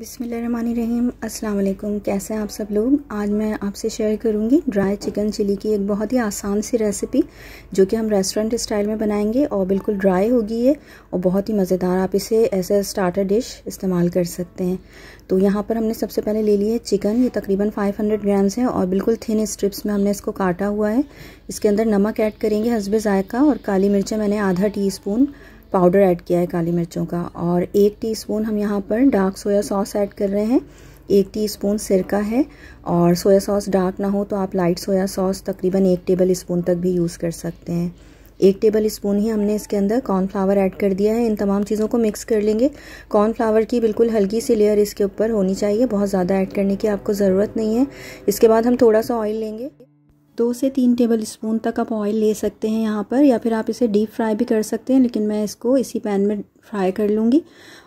अस्सलाम वालेकुम कैसे हैं आप सब लोग आज मैं आपसे शेयर करूंगी ड्राई चिकन चिली की एक बहुत ही आसान सी रेसिपी जो कि हम रेस्टोरेंट स्टाइल में बनाएंगे और बिल्कुल ड्राई होगी ये और बहुत ही मज़ेदार आप इसे ऐसे स्टार्टर डिश इस्तेमाल कर सकते हैं तो यहाँ पर हमने सबसे पहले ले लिया है चिकन ये तकरीबन 500 ग्राम्स है और बिल्कुल थिन स्ट्रिप्स में हमने इसको काटा हुआ है इसके अंदर नमक ऐड करेंगे हसबे ज़ायका और काली मिर्चें मैंने आधा टी स्पून पाउडर ऐड किया है काली मिर्चों का और एक टीस्पून हम यहाँ पर डार्क सोया सॉस ऐड कर रहे हैं एक टीस्पून सिरका है और सोया सॉस डार्क ना हो तो आप लाइट सोया सॉस तकरीबन एक टेबल स्पून तक भी यूज़ कर सकते हैं एक टेबल स्पून ही हमने इसके अंदर कॉर्नफ्लावर ऐड कर दिया है इन तमाम चीज़ों को मिक्स कर लेंगे कॉर्नफ्लावर की बिल्कुल हल्की सी लेयर इसके ऊपर होनी चाहिए बहुत ज़्यादा ऐड करने की आपको ज़रूरत नहीं है इसके बाद हम थोड़ा सा ऑयल लेंगे दो से तीन टेबल स्पून तक आप ऑयल ले सकते हैं यहाँ पर या फिर आप इसे डीप फ्राई भी कर सकते हैं लेकिन मैं इसको इसी पैन में फ्राई कर लूँगी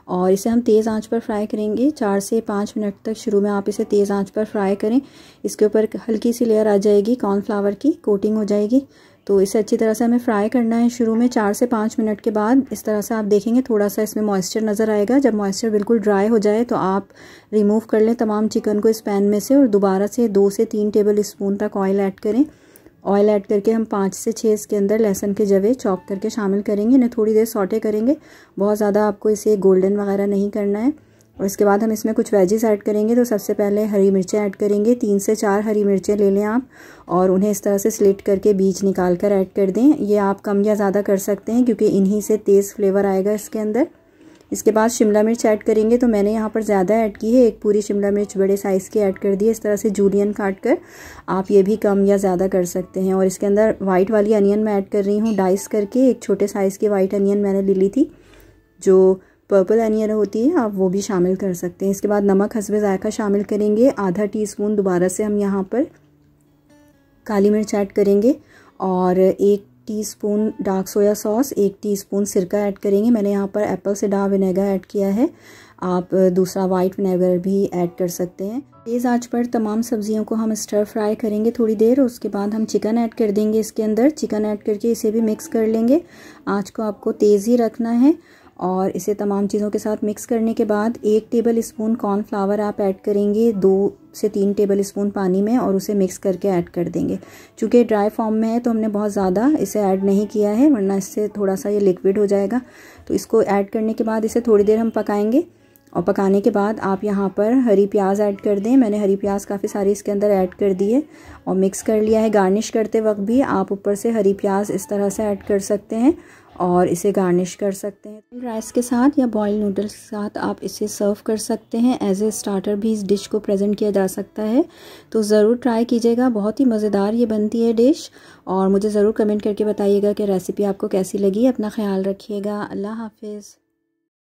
और इसे हम तेज़ आंच पर फ्राई करेंगे चार से पाँच मिनट तक शुरू में आप इसे तेज़ आंच पर फ्राई करें इसके ऊपर हल्की सी लेयर आ जाएगी कॉर्नफ्लावर की कोटिंग हो जाएगी तो इसे अच्छी तरह से हमें फ्राई करना है शुरू में चार से पाँच मिनट के बाद इस तरह से आप देखेंगे थोड़ा सा इसमें मॉइस्चर नज़र आएगा जब मॉइस्चर बिल्कुल ड्राई हो जाए तो आप रिमूव कर लें तमाम चिकन को इस पैन में से और दोबारा से दो से तीन टेबल स्पून तक ऑयल ऐड करें ऑयल ऐड करके हम पाँच से छः इसके अंदर लहसन के जवे चॉप करके शामिल करेंगे इन्हें थोड़ी देर सौटे करेंगे बहुत ज़्यादा आपको इसे गोल्डन वगैरह नहीं करना है और इसके बाद हम इसमें कुछ वेजेस ऐड करेंगे तो सबसे पहले हरी मिर्चें ऐड करेंगे तीन से चार हरी मिर्चें ले लें आप और उन्हें इस तरह से स्लिट करके बीज निकाल कर ऐड कर दें ये आप कम या ज़्यादा कर सकते हैं क्योंकि इन्हीं से तेज़ फ्लेवर आएगा इसके अंदर इसके बाद शिमला मिर्च ऐड करेंगे तो मैंने यहाँ पर ज़्यादा ऐड की है एक पूरी शिमला मिर्च बड़े साइज़ की ऐड कर दी है इस तरह से जूलियन काट कर आप ये भी कम या ज़्यादा कर सकते हैं और इसके अंदर वाइट वाली अनियन मैं ऐड कर रही हूँ डाइस करके एक छोटे साइज़ की वाइट अनियन मैंने ले ली थी जो पर्पल अनियन होती है आप वो भी शामिल कर सकते हैं इसके बाद नमक हंसवे ज़ायका शामिल करेंगे आधा स्पून दोबारा से हम यहाँ पर काली मिर्च ऐड करेंगे और एक टीस्पून डार्क सोया सॉस एक टीस्पून सिरका ऐड करेंगे मैंने यहाँ पर एप्पल सीडा विनेगर ऐड किया है आप दूसरा वाइट विनेगर भी ऐड कर सकते हैं तेज़ आंच पर तमाम सब्जियों को हम स्टर फ्राई करेंगे थोड़ी देर और उसके बाद हम चिकन ऐड कर देंगे इसके अंदर चिकन ऐड करके इसे भी मिक्स कर लेंगे आँच को आपको तेज़ ही रखना है और इसे तमाम चीज़ों के साथ मिक्स करने के बाद एक टेबल स्पून कॉर्नफ्लावर आप ऐड करेंगे दो से तीन टेबल स्पून पानी में और उसे मिक्स करके ऐड कर देंगे चूँकि ड्राई फॉर्म में है तो हमने बहुत ज़्यादा इसे ऐड नहीं किया है वरना इससे थोड़ा सा ये लिक्विड हो जाएगा तो इसको ऐड करने के बाद इसे थोड़ी देर हम पकाएँगे और पकाने के बाद आप यहाँ पर हरी प्याज ऐड कर दें मैंने हरी प्याज काफ़ी सारी इसके अंदर ऐड कर दी है और मिक्स कर लिया है गार्निश करते वक्त भी आप ऊपर से हरी प्याज इस तरह से ऐड कर सकते हैं और इसे गार्निश कर सकते हैं राइस के साथ या बॉयल नूडल्स के साथ आप इसे सर्व कर सकते हैं एज ए स्टार्टर भी इस डिश को प्रेजेंट किया जा सकता है तो ज़रूर ट्राई कीजिएगा बहुत ही मज़ेदार ये बनती है डिश और मुझे ज़रूर कमेंट करके बताइएगा कि रेसिपी आपको कैसी लगी अपना ख्याल रखिएगा अल्लाह हाफिज़